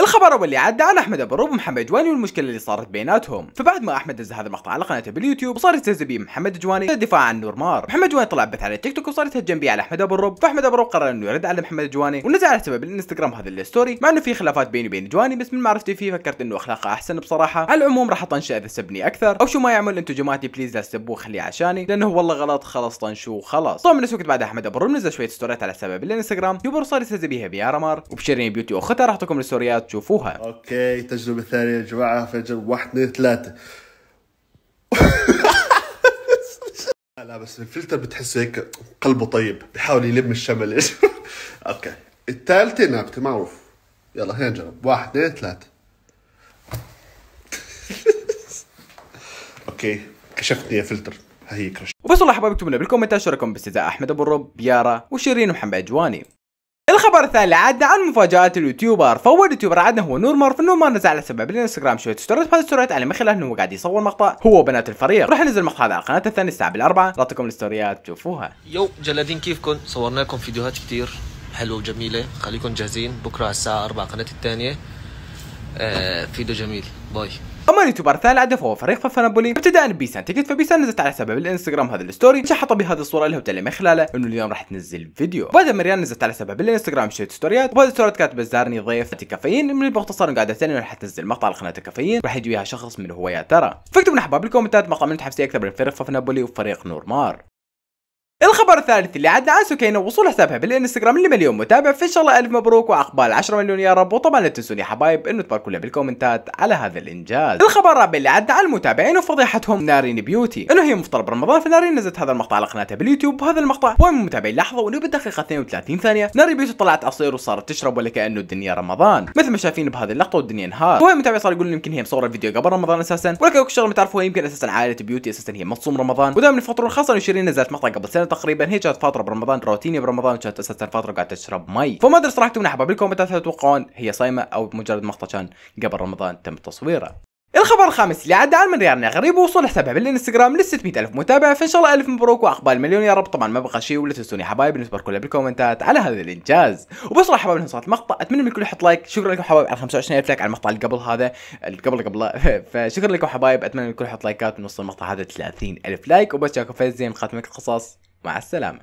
الخبر اول اللي عدى عن احمد ابو روب ومحمد جواني والمشكله اللي صارت بيناتهم فبعد ما احمد نزل هذا المقطع على قناته باليوتيوب صار يستهزئ به محمد جواني للدفاع عن نور مار محمد جواني طلع بث على التيك توك وصار يتهجم به على احمد ابو روب فاحمد ابو روب قرر انه يرد على محمد جواني ونزل على سبب الانستغرام هذا الستوري مع انه في خلافات بيني وبين جواني بس من معرفتي فيه فكرت انه اخلاقه احسن بصراحه على العموم راح اطنشه اذا سبني اكثر او شو ما يعمل انتم جماعتي بليز لا تسبوه خليه عشاني لانه والله غلط خلاص طنشوه خلاص طبعا من بعد احمد ابو روب نزل شويه ستوريات على سبب الانستغرام يوبر صار يستهزئ بها بيارا مار وبشيرين بيوتي واختها راح تكون الستوريات تشوفوها اوكي تجربة ثانية يا جماعه فجر واحد اثنين ثلاثه لا بس الفلتر بتحسه هيك قلبه طيب بحاول يلم الشمل اوكي الثالثه نابته معروف يلا خلينا نجرب واحد اثنين ثلاثه اوكي كشفتني يا فلتر هي كرش وبس والله حبايبي اكتبوا لنا بالكومنتات شو رايكم باستاذ احمد ابو الرب يارا وشيرين محمد جواني الخبر الثاني عدنا عن مفاجات اليوتيوبر فاول يوتيوبر عدنا هو نور مارف انه ما نزل على سبب الانستغرام شويه ستوريز بهذه الستوريات على مخله انه قاعد يصور مقطع هو وبنات الفريق راح ننزل المقطع على قناه الثانيه الساعه بالاربعه راتكم الستوريات تشوفوها يو جلادين كيفكم صورنا لكم فيديوهات كثير حلوه وجميله خليكم جاهزين بكره على الساعه 4 قناه الثانيه آه، فيديو جميل باي اما اليوتيوبر الثاني العاده فهو فريق فنابولي نابولي ابتداء بيسان تيكت فبيسان نزلت على سبب بالانستغرام هذا الستوري شحط بهذه الصوره اللي هو من خلاله انه اليوم راح تنزل فيديو وبعد مريان نزلت على سبب بالانستغرام شويه ستوريات وبعد الستوريات كاتبه زارني ضيف كافيين من باختصار قاعده تاني راح تنزل مقطع لقناه كافيين راح يجي وياها شخص من هو يا ترى فاكتبوا لنا احباب بالكومنتات مقطع من تحفزي اكثر بين فريق فنابولي نابولي وفريق نورمار الخبر الثالث اللي عدنا عن سكينة وصول حسابها بالانستغرام لمليون متابع فان شاء الله الف مبروك واقبال 10 مليون يا رب وطبعا لا تنسون يا حبايب انه تباركوا لها بالكومنتات على هذا الانجاز الخبر الرابع اللي عدنا عن المتابعين وفضيحتهم نارين بيوتي انه هي مفطره برمضان فنارين نزلت هذا المقطع على قناتها باليوتيوب وهذا المقطع وين المتابعين لاحظوا انه بالدقيقه 32 ثانيه نارين بيوتي طلعت عصير وصارت تشرب ولا كانه الدنيا رمضان مثل ما شايفين بهذه اللقطه والدنيا انهار وين المتابع صار يقول يمكن هي مصوره فيديو قبل رمضان اساسا ولكن اكو شغله ما تعرفوها يمكن اساسا عائله بيوتي اساسا هي مصوم رمضان ودائما الفطور الخاصه انه شيرين نزلت مقطع قبل سنه تقريبا تقريبا هي كانت فتره برمضان روتيني برمضان كانت اساسا فتره قاعده تشرب مي فما ادري صراحه من احباب لكم متى تتوقعون هي صايمه او مجرد مقطع كان قبل رمضان تم تصويره الخبر الخامس اللي عدى من ريالنا غريب وصول حسابها بالانستغرام ل 600 الف متابع فان شاء الله الف مبروك واقبال مليون يا رب طبعا ما بقى شيء ولا تنسوني حبايب نسبر كلها بالكومنتات على هذا الانجاز وبس راح حبايب صارت المقطع اتمنى من الكل يحط لايك شكرا لكم حبايب على 25 الف لايك على المقطع اللي قبل هذا اللي قبل قبله فشكرا لكم حبايب اتمنى من الكل يحط لايكات ونوصل المقطع هذا 30 الف لايك وبس جاكم فايز زين خاتمه القصص مع السلامة